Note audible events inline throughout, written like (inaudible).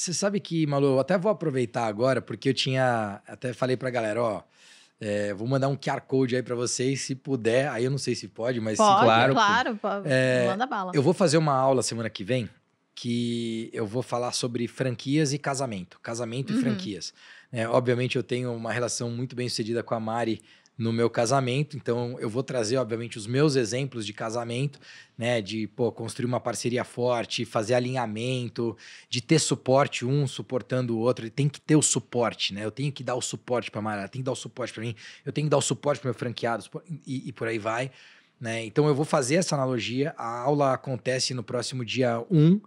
Você sabe que, Malu, eu até vou aproveitar agora, porque eu tinha. Até falei pra galera, ó. É, vou mandar um QR Code aí para vocês, se puder. Aí eu não sei se pode, mas pode, se, claro. Claro, pode. É, manda bala. Eu vou fazer uma aula semana que vem que eu vou falar sobre franquias e casamento. Casamento uhum. e franquias. É, obviamente eu tenho uma relação muito bem sucedida com a Mari no meu casamento. Então, eu vou trazer, obviamente, os meus exemplos de casamento, né? De pô, construir uma parceria forte, fazer alinhamento, de ter suporte, um suportando o outro. Ele tem que ter o suporte, né? Eu tenho que dar o suporte para Mara, tem que dar o suporte para mim, eu tenho que dar o suporte para meu franqueado e, e, por aí vai. Né? Então, eu vou fazer essa analogia. A aula acontece no próximo dia 1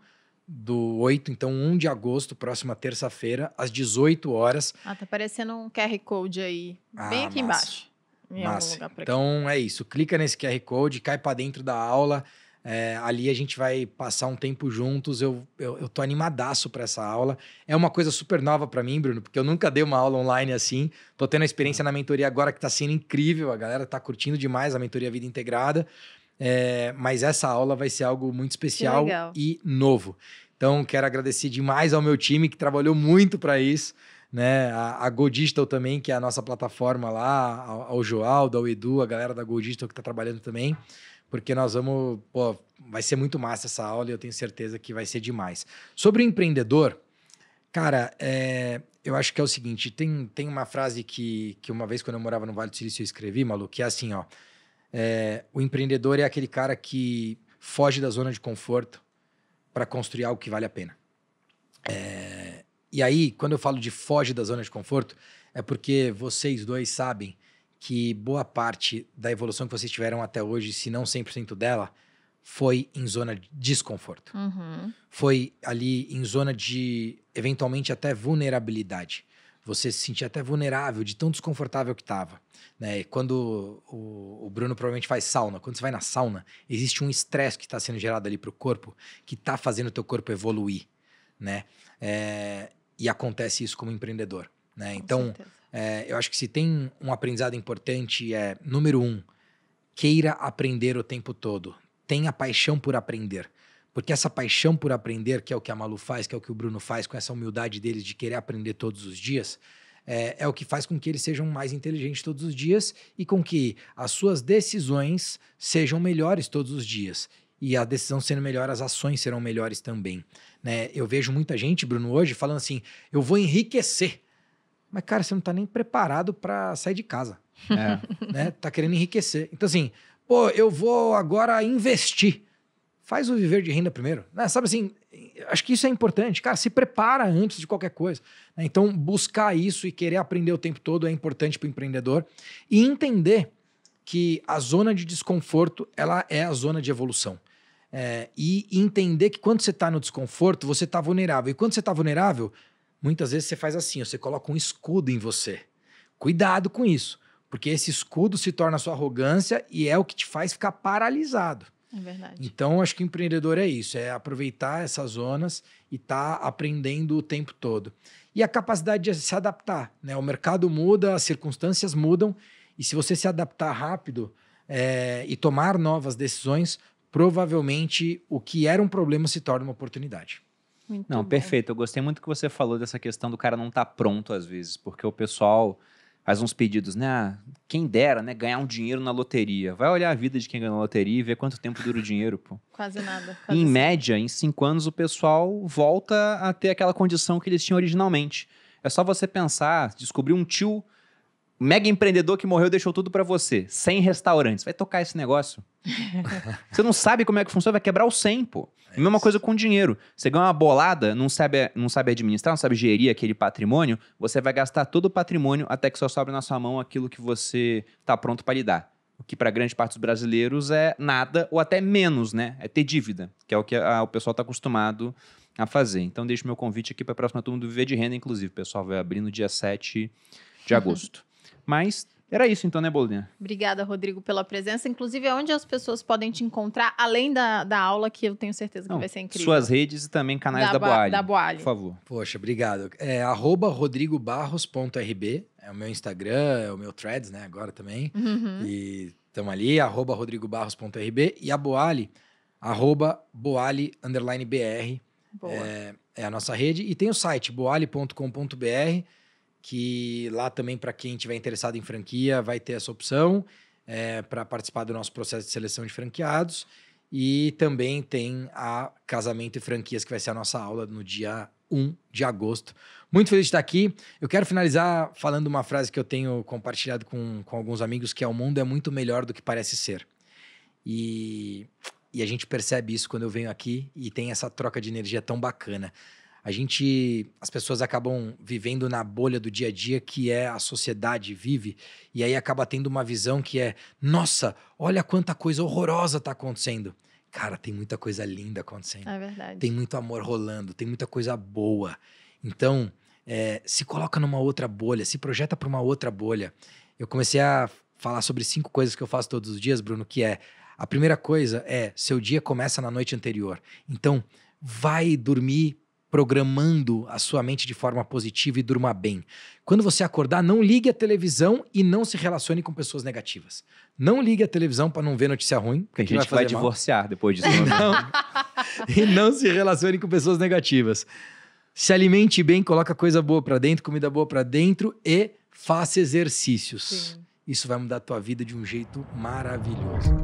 do 8, então 1 de agosto, próxima terça-feira, às 18 horas. Ah, tá aparecendo um QR Code aí, ah, bem ah, aqui massa. embaixo. Massa. Então é isso. Clica nesse QR Code, cai para dentro da aula. É, ali a gente vai passar um tempo juntos. Eu, eu, eu tô animadaço para essa aula. É uma coisa super nova para mim, Bruno, porque eu nunca dei uma aula online assim. Tô tendo a experiência na mentoria agora que tá sendo incrível. A galera tá curtindo demais a mentoria Vida Integrada. É, mas essa aula vai ser algo muito especial e novo. Então, quero agradecer demais ao meu time que trabalhou muito para isso né? A, a Go Digital também, que é a nossa plataforma lá, ao, ao Joaldo, ao Edu, a galera da Go Digital que está trabalhando também, porque nós vamos, pô, vai ser muito massa essa aula e eu tenho certeza que vai ser demais. Sobre o empreendedor, cara, é, eu acho que é o seguinte, tem, tem uma frase que, que uma vez quando eu morava no Vale do Silício eu escrevi, maluco, que é assim, ó, é, o empreendedor é aquele cara que foge da zona de conforto para construir algo que vale a pena. É, e aí, quando eu falo de foge da zona de conforto, é porque vocês dois sabem que boa parte da evolução que vocês tiveram até hoje, se não 100% dela, foi em zona de desconforto. Uhum. Foi ali em zona de, eventualmente, até vulnerabilidade. Você se sentia até vulnerável, de tão desconfortável que estava. Né? quando o, o, Bruno provavelmente faz sauna, quando você vai na sauna, existe um estresse que está sendo gerado ali para o corpo, que está fazendo o teu corpo evoluir. Né? É, e acontece isso como empreendedor. Né? Com então, é, eu acho que se tem um aprendizado importante é, número um, queira aprender o tempo todo. Tenha paixão por aprender. Porque essa paixão por aprender, que é o que a Malu faz, que é o que o Bruno faz, com essa humildade deles de querer aprender todos os dias, é, é, o que faz com que eles sejam mais inteligentes todos os dias e com que as suas decisões sejam melhores todos os dias e a decisão sendo melhor, as ações serão melhores também. Né? Eu vejo muita gente, Bruno, hoje falando assim: eu vou enriquecer. Mas, cara, você não está nem preparado para sair de casa. É. (laughs) Né? Tá querendo enriquecer. Então, assim, pô, eu vou agora investir. Faz o viver de renda primeiro. Né? Sabe assim, acho que isso é importante. Cara, se prepara antes de qualquer coisa. Né? Então, buscar isso e querer aprender o tempo todo é importante para o empreendedor. E entender que a zona de desconforto ela é a zona de evolução. É, e entender que quando você está no desconforto, você está vulnerável. E quando você está vulnerável, muitas vezes você faz assim, você coloca um escudo em você. Cuidado com isso, porque esse escudo se torna sua arrogância e é o que te faz ficar paralisado. É verdade. Então, acho que empreendedor é isso, é aproveitar essas zonas e estar tá aprendendo o tempo todo. E a capacidade de se adaptar, né? O mercado muda, as circunstâncias mudam, e se você se adaptar rápido é, e tomar novas decisões, provavelmente o que era um problema se torna uma oportunidade. Muito não, perfeito. Eu gostei muito que você falou dessa questão do cara não estar tá pronto às vezes, porque o pessoal faz uns pedidos, né? Ah, quem dera, né? Ganhar um dinheiro na loteria. Vai olhar a vida de quem ganhou na loteria e ver quanto tempo dura o dinheiro, pô. Quase nada. Quase em assim. média, em cinco anos, o pessoal volta a ter aquela condição que eles tinham originalmente. É só você pensar, descobrir um tio mega empreendedor que morreu deixou tudo para você. 100 restaurantes. Vai tocar esse negócio. (laughs) você não sabe como é que funciona, vai quebrar o 100, pô. É Mesma coisa com dinheiro. Você ganha uma bolada, não sabe, não sabe administrar, não sabe gerir aquele patrimônio, você vai gastar todo o patrimônio até que só sobra na sua mão aquilo que você tá pronto para lidar. O que para grande parte dos brasileiros é nada ou até menos, né? É ter dívida, que é o que a, o pessoal tá acostumado a fazer. Então deixo meu convite aqui para a próxima turma do Viver de Renda, inclusive. O pessoal vai abrir no dia 7 de (laughs) agosto. Mas era isso então, né, Bolinha? Obrigada, Rodrigo, pela presença. Inclusive, é onde as pessoas podem te encontrar, além da, da aula, que eu tenho certeza que Não, vai ser incrível. Suas redes e também canais da, da, Boali, da Boali. Por favor. Poxa, obrigado. É rodrigobarros.rb, é o meu Instagram, é o meu threads, né, agora também. Uhum. E estamos ali, arroba rodrigobarros.rb. E a Boali, arroba boali, underline br. É, é a nossa rede. E tem o site boali.com.br que lá também, para quem tiver interessado em franquia, vai ter essa opção é, para participar do nosso processo de seleção de franqueados. E também tem a Casamento e Franquias, que vai ser a nossa aula no dia 1 de agosto. Muito feliz de estar aqui. Eu quero finalizar falando uma frase que eu tenho compartilhado com, com alguns amigos, que é o mundo é muito melhor do que parece ser. E, e a gente percebe isso quando eu venho aqui e tem essa troca de energia tão bacana a gente, as pessoas acabam vivendo na bolha do dia a dia que é a sociedade vive, e aí acaba tendo uma visão que é, nossa, olha quanta coisa horrorosa está acontecendo. Cara, tem muita coisa linda acontecendo. É verdade. Tem muito amor rolando, tem muita coisa boa. Então, é, se coloca numa outra bolha, se projeta para uma outra bolha. Eu comecei a falar sobre cinco coisas que eu faço todos os dias, Bruno, que é a primeira coisa é seu dia começa na noite anterior. Então, vai dormir programando a sua mente de forma positiva e durma bem. Quando você acordar, não ligue a televisão e não se relacione com pessoas negativas. Não ligue a televisão para não ver notícia ruim. Porque a gente vai, vai divorciar depois disso. Né? (laughs) não, e não se relacione com pessoas negativas. Se alimente bem, coloca coisa boa para dentro, comida boa para dentro e faça exercícios. Sim. Isso vai mudar a tua vida de um jeito maravilhoso.